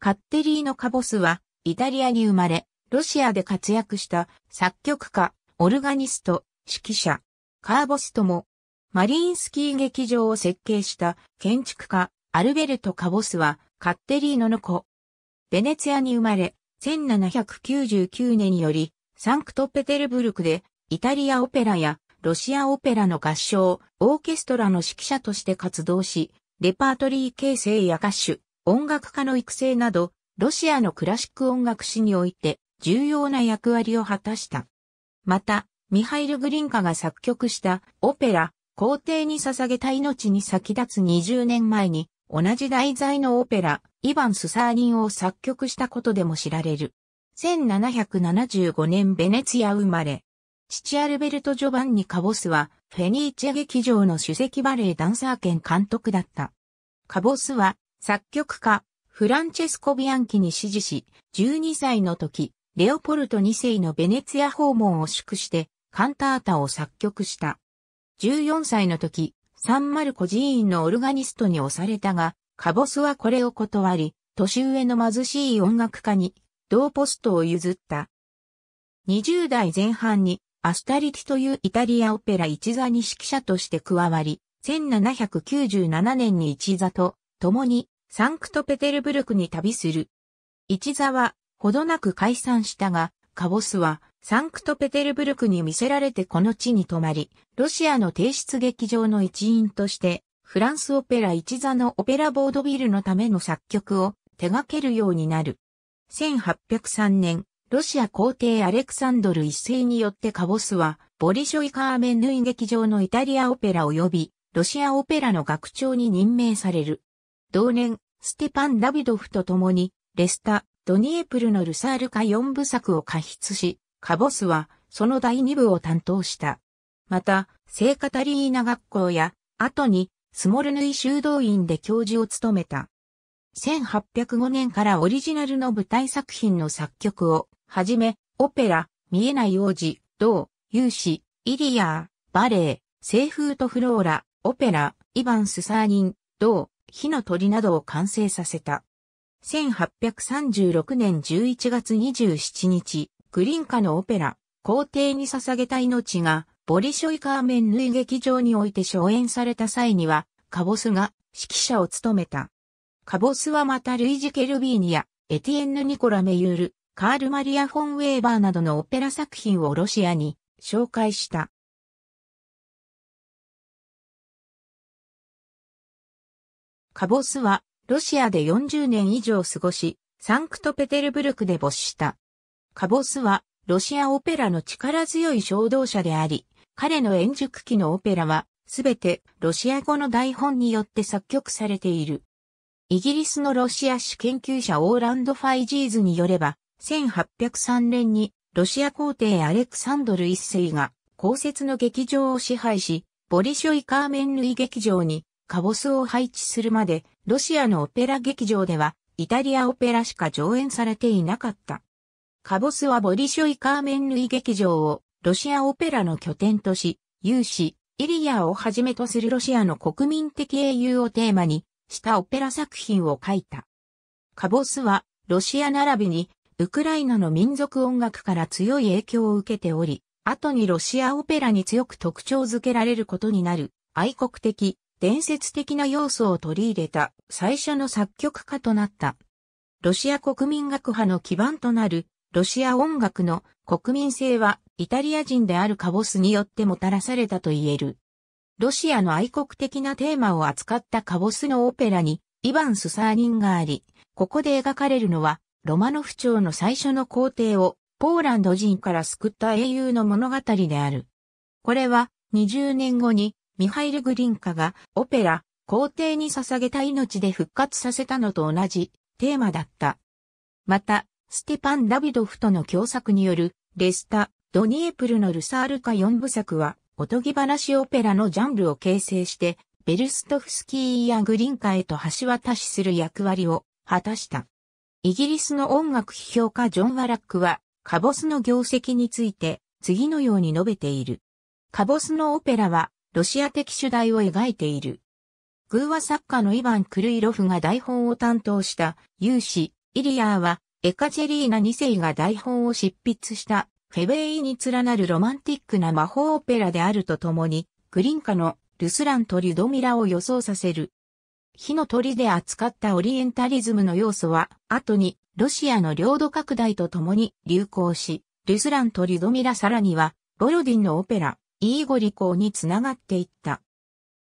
カッテリーノ・カボスは、イタリアに生まれ、ロシアで活躍した作曲家、オルガニスト、指揮者、カーボスとも、マリーンスキー劇場を設計した建築家、アルベルト・カボスは、カッテリーノの子。ベネツィアに生まれ、1799年より、サンクトペテルブルクで、イタリアオペラやロシアオペラの合唱、オーケストラの指揮者として活動し、レパートリー形成や歌手、音楽家の育成など、ロシアのクラシック音楽史において重要な役割を果たした。また、ミハイル・グリンカが作曲したオペラ、皇帝に捧げた命に先立つ20年前に、同じ題材のオペラ、イヴァン・スサーリンを作曲したことでも知られる。1775年ベネツィア生まれ。父アルベルト・ジョバンニ・カボスは、フェニーチェ劇場の首席バレエダンサー兼監督だった。カボスは、作曲家、フランチェスコ・ビアンキに指示し、12歳の時、レオポルト2世のベネツィア訪問を祝して、カンタータを作曲した。14歳の時、サンマルコ寺院のオルガニストに押されたが、カボスはこれを断り、年上の貧しい音楽家に、同ポストを譲った。20代前半に、アスタリティというイタリアオペラ一座に指揮者として加わり、1797年に一座と共にサンクトペテルブルクに旅する。一座はほどなく解散したが、カボスはサンクトペテルブルクに見せられてこの地に泊まり、ロシアの提出劇場の一員として、フランスオペラ一座のオペラボードビルのための作曲を手掛けるようになる。1803年、ロシア皇帝アレクサンドル一世によってカボスは、ボリショイカーメンヌイ劇場のイタリアオペラ及び、ロシアオペラの学長に任命される。同年、ステパン・ダビドフと共に、レスタ、ドニエプルのルサール化4部作を加筆し、カボスは、その第2部を担当した。また、聖カタリーナ学校や、後に、スモルヌイ修道院で教授を務めた。1805年からオリジナルの舞台作品の作曲を、はじめ、オペラ、見えない王子、銅、勇士、イリアー、バレエ、西風とフローラ、オペラ、イヴァンスサーニン、銅、火の鳥などを完成させた。1836年11月27日、グリンカのオペラ、皇帝に捧げた命が、ボリショイカーメンヌイ劇場において上演された際には、カボスが指揮者を務めた。カボスはまたルイジ・ケルビーニや、エティエンヌ・ニコラ・メユール、カール・マリア・フォン・ウェーバーなどのオペラ作品をロシアに紹介した。カボスは、ロシアで40年以上過ごし、サンクトペテルブルクで没した。カボスは、ロシアオペラの力強い衝動者であり、彼の円熟期のオペラは、すべてロシア語の台本によって作曲されている。イギリスのロシア史研究者オーランド・ファイジーズによれば、1803年にロシア皇帝アレクサンドル一世が公設の劇場を支配し、ボリショイ・カーメン類劇場にカボスを配置するまで、ロシアのオペラ劇場では、イタリアオペラしか上演されていなかった。カボスはボリショイ・カーメン・ヌイ劇場を、ロシアオペラの拠点とし、有志、イリアをはじめとするロシアの国民的英雄をテーマにしたオペラ作品を書いた。カボスはロシア並びにウクライナの民族音楽から強い影響を受けており、後にロシアオペラに強く特徴づけられることになる愛国的伝説的な要素を取り入れた最初の作曲家となった。ロシア国民学派の基盤となるロシア音楽の国民性はイタリア人であるカボスによってもたらされたと言える。ロシアの愛国的なテーマを扱ったカボスのオペラにイヴァン・スサーニンがあり、ここで描かれるのはロマノフ朝の最初の皇帝をポーランド人から救った英雄の物語である。これは20年後にミハイル・グリンカがオペラ、皇帝に捧げた命で復活させたのと同じテーマだった。また、ステパン・ダビドフとの共作によるレスタ、ドニエプルのルサールカ4部作は、おとぎ話オペラのジャンルを形成して、ベルストフスキーやグリンカへと橋渡しする役割を果たした。イギリスの音楽批評家ジョン・ワラックは、カボスの業績について次のように述べている。カボスのオペラはロシア的主題を描いている。偶話作家のイヴァン・クルイロフが台本を担当した有志、イリアーは、エカチェリーナ2世が台本を執筆したフェベイに連なるロマンティックな魔法オペラであるとともに、グリンカのルスラントリュドミラを予想させる。火の鳥で扱ったオリエンタリズムの要素は、後にロシアの領土拡大とともに流行し、ルスラントリュドミラさらには、ボロディンのオペラ、イーゴリ港につながっていった。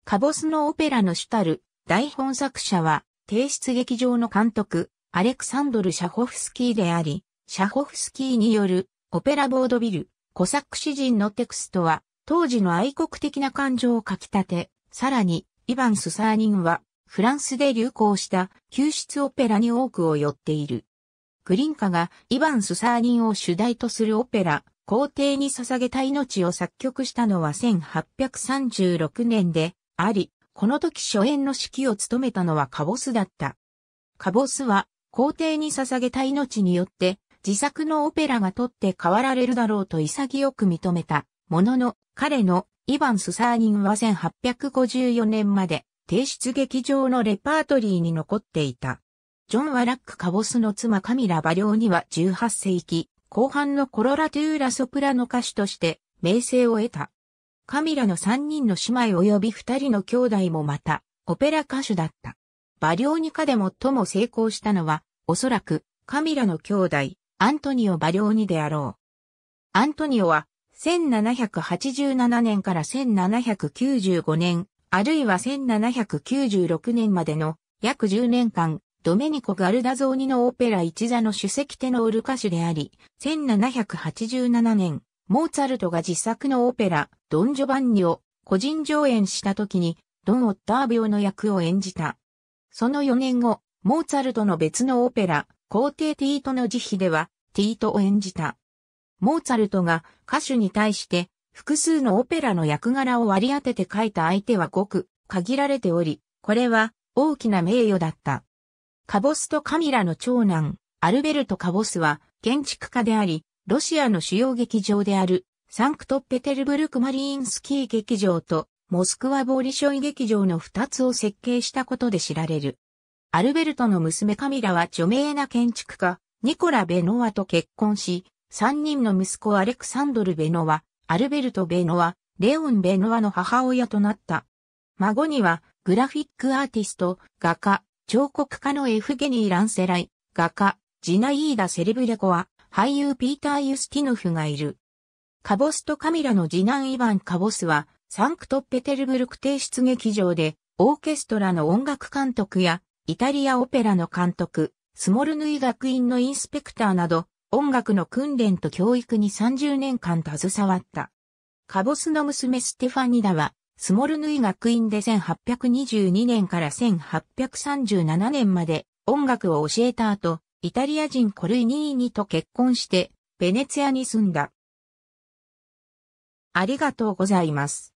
カボスのオペラの主たる台本作者は、提出劇場の監督、アレクサンドル・シャホフスキーであり、シャホフスキーによるオペラボードビル、コサック詩人のテクストは、当時の愛国的な感情をかき立て、さらに、イヴァン・スサーニンは、フランスで流行した救出オペラに多くを寄っている。グリンカがイヴァン・スサーニンを主題とするオペラ、皇帝に捧げた命を作曲したのは1836年であり、この時初演の指揮を務めたのはカボスだった。カボスは皇帝に捧げた命によって自作のオペラが取って変わられるだろうと潔く認めた。ものの、彼のイヴァン・スサーニンは1854年まで提出劇場のレパートリーに残っていた。ジョン・ワラック・カボスの妻カミラ・バリョーには18世紀後半のコロラトゥーラソプラの歌手として名声を得た。カミラの3人の姉妹及び2人の兄弟もまた、オペラ歌手だった。バリョーニカで最も成功したのは、おそらく、カミラの兄弟、アントニオ・バリオニであろう。アントニオは、1787年から1795年、あるいは1796年までの約10年間、ドメニコ・ガルダゾーニのオペラ一座の主席テノール歌手であり、1787年、モーツァルトが自作のオペラ、ドン・ジョバンニを個人上演した時に、ドン・オッタービオの役を演じた。その4年後、モーツァルトの別のオペラ、皇帝ティートの慈悲では、ティートを演じた。モーツァルトが歌手に対して複数のオペラの役柄を割り当てて書いた相手はごく限られており、これは大きな名誉だった。カボスとカミラの長男、アルベルト・カボスは、建築家であり、ロシアの主要劇場である、サンクトペテルブルクマリーンスキー劇場と、モスクワボーリショイ劇場の二つを設計したことで知られる。アルベルトの娘カミラは著名な建築家、ニコラ・ベノワと結婚し、三人の息子アレクサンドル・ベノワ、アルベルト・ベノワ、レオン・ベノワの母親となった。孫には、グラフィックアーティスト、画家、彫刻家のエフゲニー・ランセライ、画家、ジナイーダ・セレブレコは、俳優ピーター・ユスティノフがいる。カボスとカミラの次男イヴァン・カボスは、サンクトペテルブルク定室劇場で、オーケストラの音楽監督や、イタリアオペラの監督、スモルヌイ学院のインスペクターなど、音楽の訓練と教育に30年間携わった。カボスの娘ステファニダは、スモルヌイ学院で1822年から1837年まで音楽を教えた後、イタリア人コルニーニと結婚して、ベネツィアに住んだ。ありがとうございます。